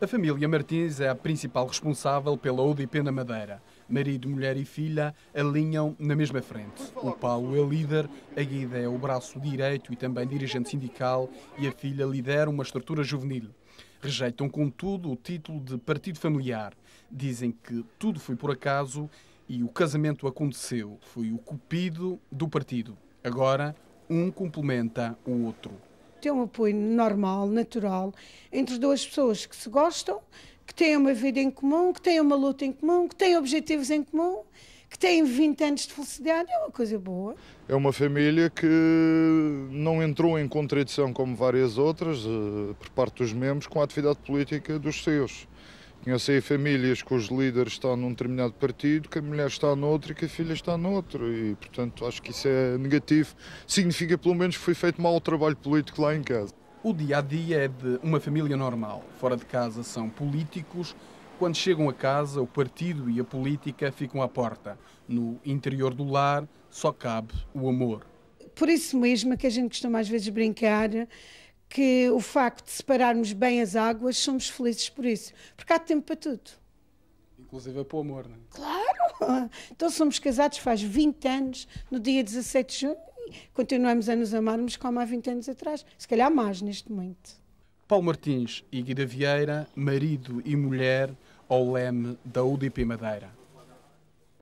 A família Martins é a principal responsável pela UDP na Madeira. Marido, mulher e filha alinham na mesma frente. O Paulo é líder, a Guida é o braço direito e também dirigente sindical e a filha lidera uma estrutura juvenil. Rejeitam, contudo, o título de partido familiar. Dizem que tudo foi por acaso e o casamento aconteceu. Foi o cupido do partido. Agora, um complementa o outro ter um apoio normal, natural, entre duas pessoas que se gostam, que têm uma vida em comum, que têm uma luta em comum, que têm objetivos em comum, que têm 20 anos de felicidade, é uma coisa boa. É uma família que não entrou em contradição, como várias outras, eh, por parte dos membros, com a atividade política dos seus. Conhecei famílias cujo líder está num determinado partido, que a mulher está noutro e que a filha está noutro. E, portanto, acho que isso é negativo. Significa, pelo menos, que foi feito mau trabalho político lá em casa. O dia a dia é de uma família normal. Fora de casa são políticos. Quando chegam a casa, o partido e a política ficam à porta. No interior do lar, só cabe o amor. Por isso mesmo é que a gente costuma às vezes brincar que o facto de separarmos bem as águas, somos felizes por isso. Porque há tempo para tudo. Inclusive é para o amor, não é? Claro! Então somos casados faz 20 anos, no dia 17 de junho, e continuamos a nos amarmos como há 20 anos atrás. Se calhar mais neste momento. Paulo Martins e Guida Vieira, marido e mulher, ao leme da UDP Madeira.